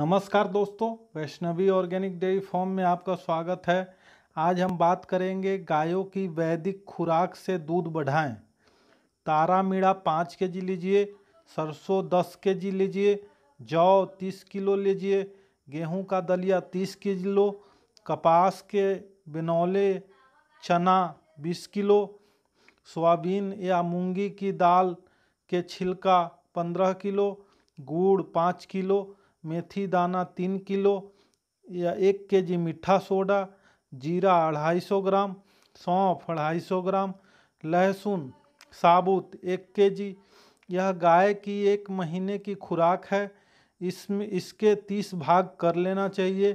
नमस्कार दोस्तों Vaishnavi organic dairy farm में आपका स्वागत है आज हम बात करेंगे गायों की वैदिक खुराक से दूध बढ़ाएं तारा मीणा पाँच के जी लीजिए सरसों दस के जी लीजिए जौ तीस किलो लीजिए गेहूं का दलिया तीस किलो कपास के बिनौले चना बीस किलो सोयाबीन या मूंगी की दाल के छिलका पंद्रह किलो गुड़ पाँच किलो मेथी दाना तीन किलो या एक के जी मीठा सोडा जीरा अढ़ाई सौ ग्राम सौंफ अढ़ाई सौ ग्राम लहसुन साबुत एक के जी यह गाय की एक महीने की खुराक है इसमें इसके तीस भाग कर लेना चाहिए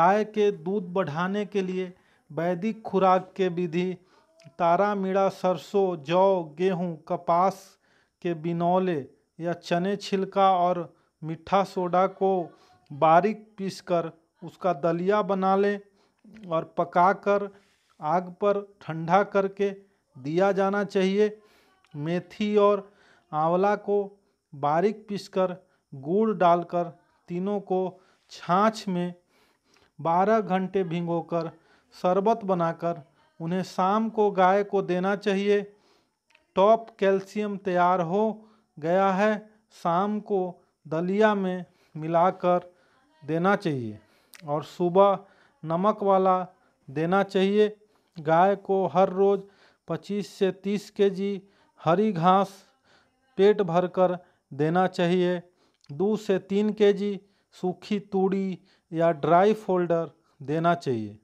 गाय के दूध बढ़ाने के लिए वैदिक खुराक के विधि तारा मीड़ा सरसों जौ गेहूं कपास के बिनौले या चने छिलका और मीठा सोडा को बारीक पीस कर उसका दलिया बना लें और पका कर आग पर ठंडा करके दिया जाना चाहिए मेथी और आंवला को बारीक पीसकर गुड़ डालकर तीनों को छाछ में बारह घंटे भिगोकर शरबत बनाकर उन्हें शाम को गाय को देना चाहिए टॉप कैल्शियम तैयार हो गया है शाम को दलिया में मिलाकर देना चाहिए और सुबह नमक वाला देना चाहिए गाय को हर रोज़ 25 से 30 केजी हरी घास पेट भरकर देना चाहिए दो से तीन केजी सूखी तूड़ी या ड्राई फोल्डर देना चाहिए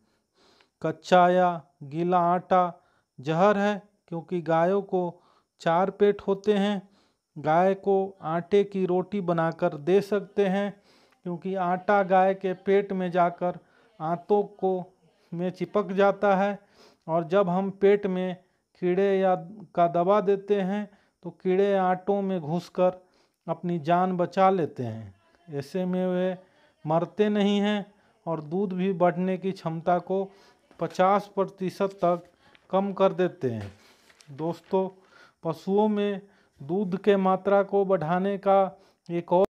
कच्चा या गीला आटा जहर है क्योंकि गायों को चार पेट होते हैं गाय को आटे की रोटी बनाकर दे सकते हैं क्योंकि आटा गाय के पेट में जाकर आंतों को में चिपक जाता है और जब हम पेट में कीड़े या का दवा देते हैं तो कीड़े आटों में घुसकर अपनी जान बचा लेते हैं ऐसे में वे मरते नहीं हैं और दूध भी बढ़ने की क्षमता को 50 प्रतिशत तक कम कर देते हैं दोस्तों पशुओं में दूध के मात्रा को बढ़ाने का एक और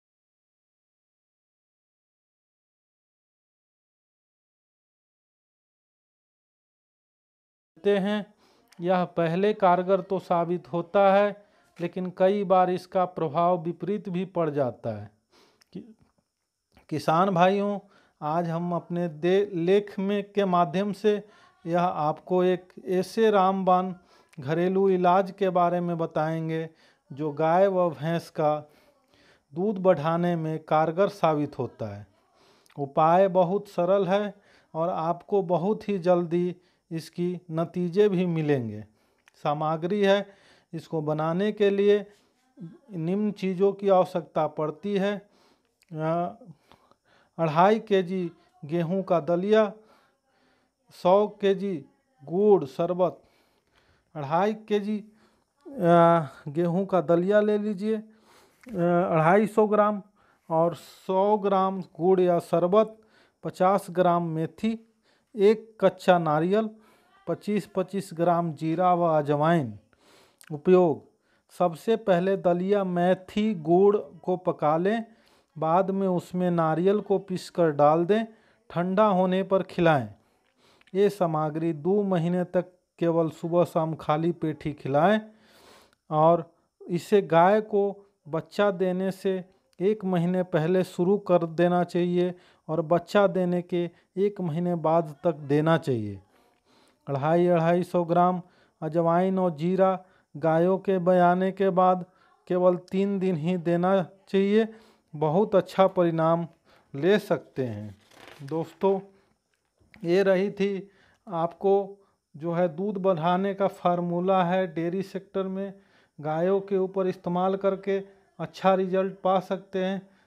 हैं यह पहले कारगर तो साबित होता है लेकिन कई बार इसका प्रभाव विपरीत भी पड़ जाता है कि, किसान भाइयों आज हम अपने दे लेख में के माध्यम से यह आपको एक ऐसे रामबान घरेलू इलाज के बारे में बताएंगे जो गाय व भैंस का दूध बढ़ाने में कारगर साबित होता है उपाय बहुत सरल है और आपको बहुत ही जल्दी इसकी नतीजे भी मिलेंगे सामग्री है इसको बनाने के लिए निम्न चीज़ों की आवश्यकता पड़ती है अढ़ाई के जी गेहूँ का दलिया सौ के जी गुड़ शरबत अढ़ाई के जी गेहूं का दलिया ले लीजिए अढ़ाई सौ ग्राम और सौ ग्राम गुड़ या शरबत पचास ग्राम मेथी एक कच्चा नारियल पच्चीस पच्चीस ग्राम जीरा व अजवाइन उपयोग सबसे पहले दलिया मेथी गुड़ को पका लें बाद में उसमें नारियल को पीसकर डाल दें ठंडा होने पर खिलाएं ये सामग्री दो महीने तक केवल सुबह शाम खाली पेट ही खिलाएं और इसे गाय को बच्चा देने से एक महीने पहले शुरू कर देना चाहिए और बच्चा देने के एक महीने बाद तक देना चाहिए अढ़ाई अढ़ाई सौ ग्राम अजवाइन और जीरा गायों के बयाने के बाद केवल तीन दिन ही देना चाहिए बहुत अच्छा परिणाम ले सकते हैं दोस्तों ये रही थी आपको जो है दूध बढ़ाने का फार्मूला है डेयरी सेक्टर में गायों के ऊपर इस्तेमाल करके अच्छा रिजल्ट पा सकते हैं